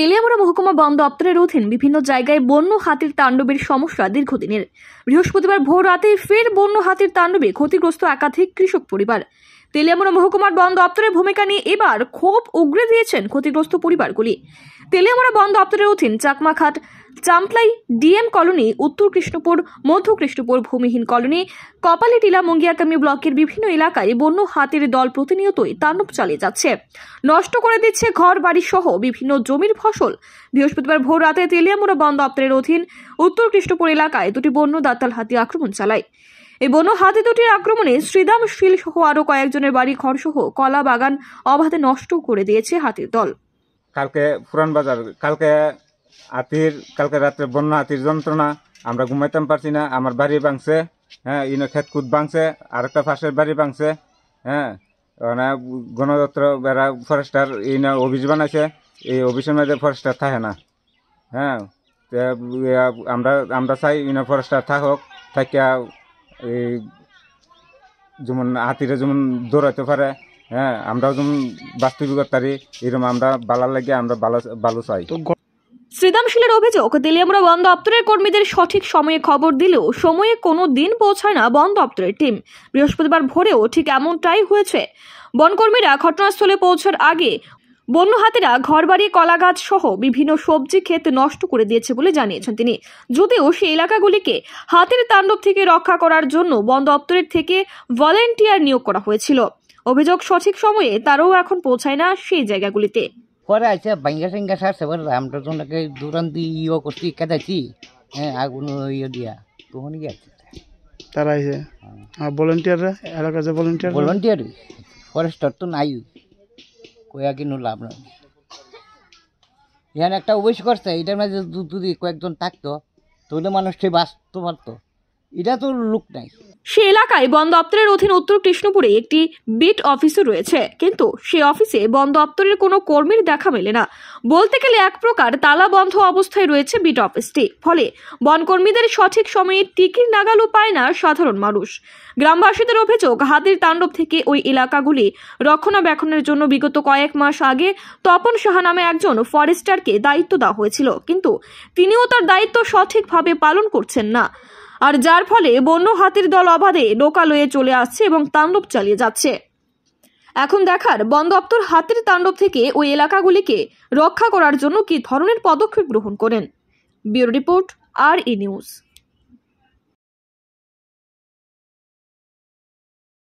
তেলিয়ামুড়া মহকুমা বন দপ্তরের অধীন বিভিন্ন জায়গায় বন্য হাতির তাণ্ডবের সমস্যা দীর্ঘদিনের বৃহস্পতিবার ভোর রাতে ফের বন্য হাতির তাণ্ডবে ক্ষতিগ্রস্ত একাধিক কৃষক পরিবার তেলিয়ামুড়া মহকুমার বন দপ্তরের ভূমিকা নিয়ে এবার ক্ষোভ উগড়ে দিয়েছেন ক্ষতিগ্রস্ত পরিবারগুলি তেলিয়ামুড়া বন দপ্তরের অধীন চাকমাখাট চাম্পলাই ডিএম কলোনি উত্তর কৃষ্ণপুর মধ্য কৃষ্ণপুর ভূমিহীন কলোনি কপালে টিলা মঙ্গিয়াকামী ব্লকের বিভিন্ন এলাকায় বন্য হাতির দল প্রতিনিয়তই তাণ্ডব চালিয়ে যাচ্ছে নষ্ট করে দিচ্ছে ঘর বাড়ি সহ বিভিন্ন জমির ফসল বৃহস্পতিবার ভোর রাতে তেলিয়ামুড়া বন দপ্তরের অধীন উত্তর কৃষ্ণপুর এলাকায় দুটি বন্য দাঁতাল হাতি আক্রমণ চালায় এই বন্য হাতি দুটির আক্রমণে শ্রীদাম শীল সহ আরও কয়েকজনের বাড়ি ঘরসহ কলা বাগান অবাধে নষ্ট করে দিয়েছে হাতির দল কালকে পুরান বাজার কালকে হাতির কালকে রাত্রে বন্যা হাতির যন্ত্রণা আমরা ঘুমাইতাম পারছি না আমার বাড়ি ভাঙছে হ্যাঁ ইনো খেতকুদ ভাঙছে আর একটা পাশের বাড়ি ভাঙছে হ্যাঁ মানে গণতন্ত্র বেড়া ফরেস্টার ইনো অফিস বানাইছে এই অফিসের মধ্যে ফরেস্টার থাকে না হ্যাঁ আমরা আমরা চাই ইনো ফরেস্টার থাকুক থাকিয়া এই যেমন হাতিরে যেমন দৌড়াইতে পারে হ্যাঁ আমরাও যেমন বাস্তবিকতারি এরকম আমরা বালার লাগে আমরা ভালো ভালো চাই শ্রীদামশীলের অভিযোগ তেলিয়ামুড়া বন দপ্তরের কর্মীদের সঠিক সময়ে খবর দিলেও সময়ে কোনো দিন পৌঁছায় না বন দপ্তরের টিম বৃহস্পতিবার ভোরেও ঠিক এমনটাই হয়েছে বনকর্মীরা ঘটনাস্থলে পৌঁছার আগে বন্য হাতিরা ঘরবাড়ি কলাগাছ সহ বিভিন্ন সবজি ক্ষেত নষ্ট করে দিয়েছে বলে জানিয়েছেন তিনি যদিও সেই এলাকাগুলিকে হাতির তাণ্ডব থেকে রক্ষা করার জন্য বন দপ্তরের থেকে ভলেন্টিয়ার নিয়োগ করা হয়েছিল অভিযোগ সঠিক সময়ে তারাও এখন পৌঁছায় না সেই জায়গাগুলিতে পরে আছে ভাঙ্গা সাঙ্গা সার পরে আমরা তো তোমাকে দূরান্ত ইয়ে করছি কেঁদাছি হ্যাঁ আগুন ইয়ে দিয়া তখন গেছে তারা আছে হ্যাঁ। আর ভলেন্টিয়াররা এলাকার যে ভলেন্টিয়ার ভলেন্টিয়ার ফরেস্টার তো নাই কয়া কিনু লাভ নাই এখানে একটা অবশ্য করছে এটার মাঝে যদি কয়েকজন থাকতো তাহলে মানুষটি বাঁচতে পারতো এটা তো লুক নাই সে এলাকায় বন দপ্তরের অধীন উত্তর কৃষ্ণপুরে একটি বিট অফিসও রয়েছে কিন্তু সে অফিসে বন দপ্তরের কোনো কর্মীর দেখা মেলে না বলতে গেলে এক প্রকার তালা বন্ধ অবস্থায় রয়েছে বিট অফিসটি ফলে বনকর্মীদের সঠিক সময়ে টিকির নাগালও পায় না সাধারণ মানুষ গ্রামবাসীদের অভিযোগ হাতির তাণ্ডব থেকে ওই এলাকাগুলি রক্ষণাবেক্ষণের জন্য বিগত কয়েক মাস আগে তপন সাহা নামে একজন ফরেস্টারকে দায়িত্ব দেওয়া হয়েছিল কিন্তু তিনিও তার দায়িত্ব সঠিকভাবে পালন করছেন না আর যার ফলে বন্য হাতির দল অবাধে লয়ে চলে আসছে এবং তাণ্ডব চালিয়ে যাচ্ছে এখন দেখার বন দপ্তর হাতির তাণ্ডব থেকে ওই এলাকাগুলিকে রক্ষা করার জন্য কি ধরনের পদক্ষেপ গ্রহণ করেন bureau report R E news